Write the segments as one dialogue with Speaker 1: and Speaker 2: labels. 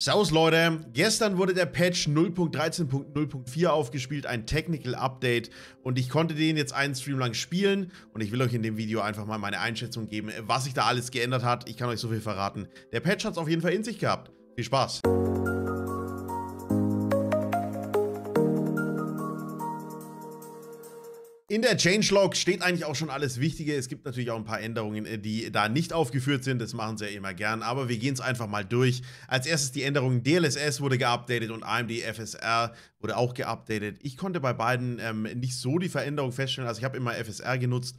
Speaker 1: Servus Leute, gestern wurde der Patch 0.13.0.4 aufgespielt, ein Technical Update und ich konnte den jetzt einen Stream lang spielen und ich will euch in dem Video einfach mal meine Einschätzung geben, was sich da alles geändert hat. Ich kann euch so viel verraten. Der Patch hat es auf jeden Fall in sich gehabt. Viel Spaß! In der Changelog steht eigentlich auch schon alles Wichtige. Es gibt natürlich auch ein paar Änderungen, äh, die da nicht aufgeführt sind. Das machen sie ja immer gern. Aber wir gehen es einfach mal durch. Als erstes die Änderungen. DLSS wurde geupdatet und AMD FSR wurde auch geupdatet. Ich konnte bei beiden ähm, nicht so die Veränderung feststellen. Also ich habe immer FSR genutzt.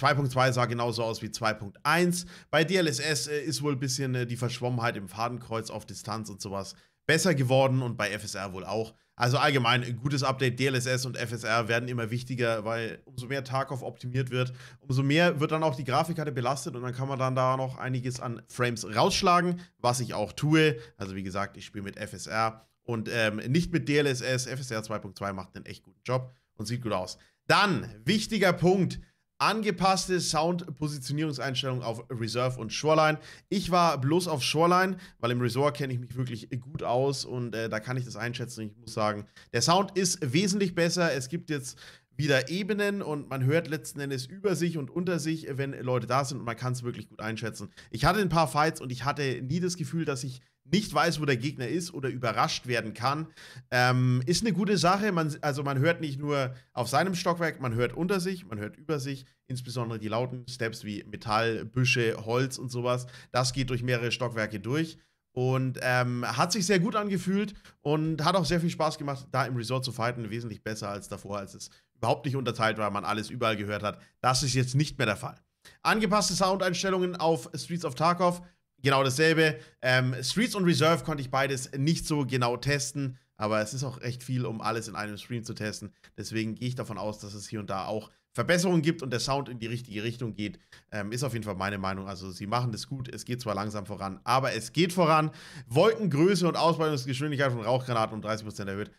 Speaker 1: 2.2 sah genauso aus wie 2.1. Bei DLSS äh, ist wohl ein bisschen äh, die Verschwommenheit im Fadenkreuz auf Distanz und sowas besser geworden und bei FSR wohl auch. Also allgemein, ein gutes Update, DLSS und FSR werden immer wichtiger, weil umso mehr Tarkov optimiert wird, umso mehr wird dann auch die Grafikkarte belastet und dann kann man dann da noch einiges an Frames rausschlagen, was ich auch tue. Also wie gesagt, ich spiele mit FSR und ähm, nicht mit DLSS. FSR 2.2 macht einen echt guten Job und sieht gut aus. Dann, wichtiger Punkt, angepasste Sound-Positionierungseinstellungen auf Reserve und Shoreline. Ich war bloß auf Shoreline, weil im Resort kenne ich mich wirklich gut aus und äh, da kann ich das einschätzen. Ich muss sagen, der Sound ist wesentlich besser. Es gibt jetzt wieder Ebenen und man hört letzten Endes über sich und unter sich, wenn Leute da sind und man kann es wirklich gut einschätzen. Ich hatte ein paar Fights und ich hatte nie das Gefühl, dass ich nicht weiß, wo der Gegner ist oder überrascht werden kann, ähm, ist eine gute Sache. Man, also man hört nicht nur auf seinem Stockwerk, man hört unter sich, man hört über sich, insbesondere die lauten Steps wie Metall, Büsche, Holz und sowas. Das geht durch mehrere Stockwerke durch und ähm, hat sich sehr gut angefühlt und hat auch sehr viel Spaß gemacht, da im Resort zu fighten, wesentlich besser als davor, als es überhaupt nicht unterteilt war, man alles überall gehört hat. Das ist jetzt nicht mehr der Fall. Angepasste Soundeinstellungen auf Streets of Tarkov genau dasselbe. Ähm, Streets und Reserve konnte ich beides nicht so genau testen, aber es ist auch recht viel, um alles in einem Stream zu testen. Deswegen gehe ich davon aus, dass es hier und da auch Verbesserungen gibt und der Sound in die richtige Richtung geht. Ähm, ist auf jeden Fall meine Meinung. Also sie machen das gut, es geht zwar langsam voran, aber es geht voran. Wolkengröße und Ausbreitungsgeschwindigkeit von Rauchgranaten um 30% erhöht.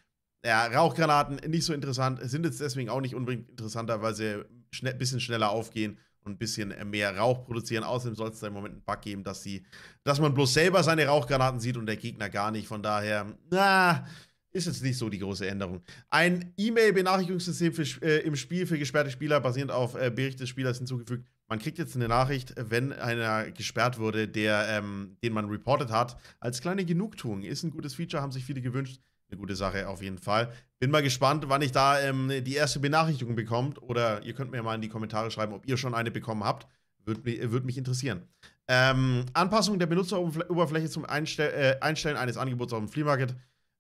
Speaker 1: Ja, Rauchgranaten nicht so interessant, sind jetzt deswegen auch nicht unbedingt interessanter, weil sie ein schnell, bisschen schneller aufgehen und ein bisschen äh, mehr Rauch produzieren. Außerdem soll es da im Moment einen Bug geben, dass, sie, dass man bloß selber seine Rauchgranaten sieht und der Gegner gar nicht. Von daher, na, ist jetzt nicht so die große Änderung. Ein E-Mail-Benachrichtigungssystem äh, im Spiel für gesperrte Spieler, basierend auf äh, Bericht des Spielers hinzugefügt. Man kriegt jetzt eine Nachricht, wenn einer gesperrt wurde, der, ähm, den man reported hat. Als kleine Genugtuung ist ein gutes Feature, haben sich viele gewünscht eine gute Sache auf jeden Fall. Bin mal gespannt, wann ich da ähm, die erste Benachrichtigung bekommt. Oder ihr könnt mir mal in die Kommentare schreiben, ob ihr schon eine bekommen habt. Würde, äh, würde mich interessieren. Ähm, Anpassung der Benutzeroberfläche zum Einstell äh, Einstellen eines Angebots auf dem Flea Market.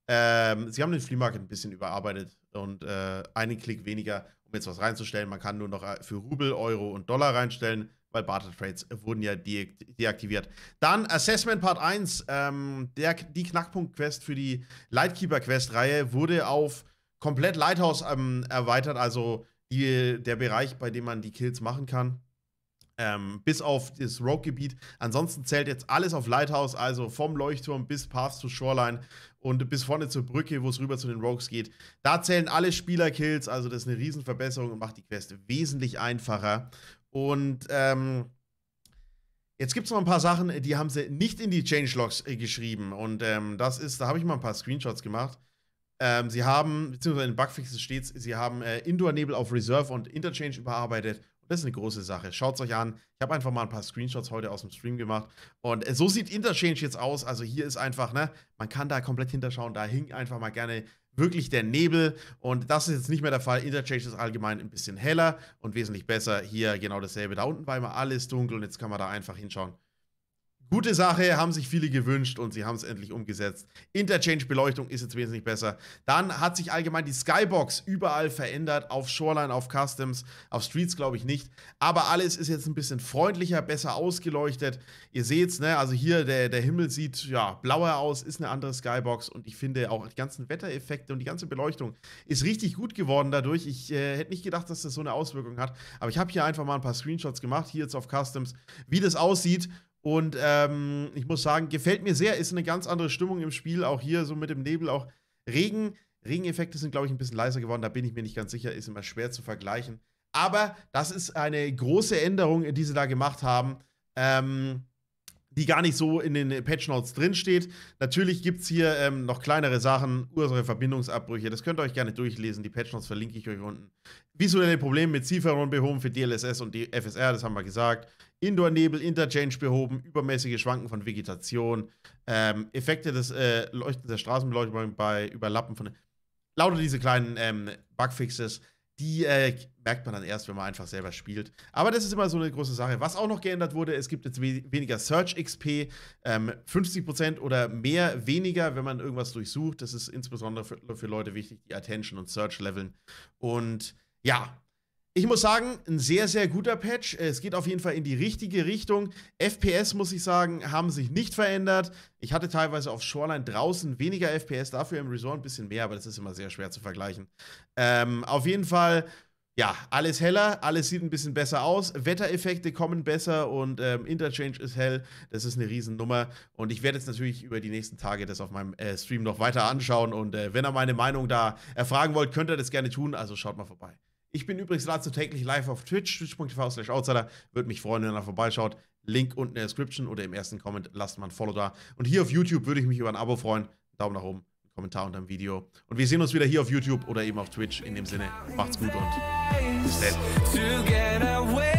Speaker 1: Ähm, sie haben den Flea Market ein bisschen überarbeitet und äh, einen Klick weniger, um jetzt was reinzustellen. Man kann nur noch äh, für Rubel, Euro und Dollar reinstellen weil Barter Trades wurden ja deaktiviert. Dann Assessment Part 1, ähm, der, die Knackpunkt-Quest für die Lightkeeper-Quest-Reihe wurde auf komplett Lighthouse ähm, erweitert, also die, der Bereich, bei dem man die Kills machen kann. Ähm, bis auf das Rogue-Gebiet. Ansonsten zählt jetzt alles auf Lighthouse, also vom Leuchtturm bis Path to Shoreline und bis vorne zur Brücke, wo es rüber zu den Rogues geht. Da zählen alle Spielerkills, also das ist eine Riesenverbesserung und macht die Quest wesentlich einfacher. Und ähm, jetzt gibt es noch ein paar Sachen, die haben sie nicht in die Changelogs äh, geschrieben. Und ähm, das ist, da habe ich mal ein paar Screenshots gemacht. Ähm, sie haben, beziehungsweise in Bugfixes steht sie haben äh, Indoor-Nebel auf Reserve und Interchange überarbeitet das ist eine große Sache. Schaut es euch an. Ich habe einfach mal ein paar Screenshots heute aus dem Stream gemacht. Und äh, so sieht Interchange jetzt aus. Also hier ist einfach, ne, man kann da komplett hinterschauen. Da hing einfach mal gerne wirklich der Nebel. Und das ist jetzt nicht mehr der Fall. Interchange ist allgemein ein bisschen heller und wesentlich besser. Hier genau dasselbe. Da unten war immer alles dunkel und jetzt kann man da einfach hinschauen. Gute Sache, haben sich viele gewünscht und sie haben es endlich umgesetzt. Interchange-Beleuchtung ist jetzt wesentlich besser. Dann hat sich allgemein die Skybox überall verändert, auf Shoreline, auf Customs, auf Streets glaube ich nicht. Aber alles ist jetzt ein bisschen freundlicher, besser ausgeleuchtet. Ihr seht's, ne? Also hier der, der Himmel sieht ja blauer aus, ist eine andere Skybox und ich finde auch die ganzen Wettereffekte und die ganze Beleuchtung ist richtig gut geworden dadurch. Ich äh, hätte nicht gedacht, dass das so eine Auswirkung hat, aber ich habe hier einfach mal ein paar Screenshots gemacht, hier jetzt auf Customs, wie das aussieht und ähm, ich muss sagen, gefällt mir sehr, ist eine ganz andere Stimmung im Spiel, auch hier so mit dem Nebel, auch Regen. Regeneffekte sind, glaube ich, ein bisschen leiser geworden, da bin ich mir nicht ganz sicher, ist immer schwer zu vergleichen. Aber das ist eine große Änderung, die sie da gemacht haben. Ähm, die gar nicht so in den Patch Notes drinsteht. Natürlich gibt es hier ähm, noch kleinere Sachen, Ursache Verbindungsabbrüche. Das könnt ihr euch gerne durchlesen. Die Patch Notes verlinke ich euch unten. Visuelle Probleme mit Ciferon behoben für DLSS und FSR, das haben wir gesagt. Indoor-Nebel, Interchange behoben, übermäßige Schwanken von Vegetation, ähm, Effekte des äh, Leuchtens der Straßenbeleuchtung bei Überlappen von. Lauter diese kleinen ähm, Bugfixes die äh, merkt man dann erst, wenn man einfach selber spielt. Aber das ist immer so eine große Sache. Was auch noch geändert wurde, es gibt jetzt we weniger Search XP, ähm, 50% oder mehr weniger, wenn man irgendwas durchsucht. Das ist insbesondere für, für Leute wichtig, die Attention und Search leveln. Und ja, ich muss sagen, ein sehr, sehr guter Patch. Äh, es geht auf jeden Fall in die richtige Richtung. FPS, muss ich sagen, haben sich nicht verändert. Ich hatte teilweise auf Shoreline draußen weniger FPS, dafür im Resort ein bisschen mehr, aber das ist immer sehr schwer zu vergleichen. Ähm, auf jeden Fall, ja, alles heller, alles sieht ein bisschen besser aus. Wettereffekte kommen besser und ähm, Interchange ist hell. Das ist eine Riesennummer. Und ich werde jetzt natürlich über die nächsten Tage das auf meinem äh, Stream noch weiter anschauen. Und äh, wenn ihr meine Meinung da erfragen wollt, könnt ihr das gerne tun. Also schaut mal vorbei. Ich bin übrigens dazu täglich live auf Twitch, twitch.tv slash outsider. Würde mich freuen, wenn ihr da vorbeischaut. Link unten in der Description oder im ersten Comment lasst mal ein Follow da. Und hier auf YouTube würde ich mich über ein Abo freuen. Daumen nach oben, Kommentar unter dem Video. Und wir sehen uns wieder hier auf YouTube oder eben auf Twitch. In dem Sinne, macht's gut und bis dann.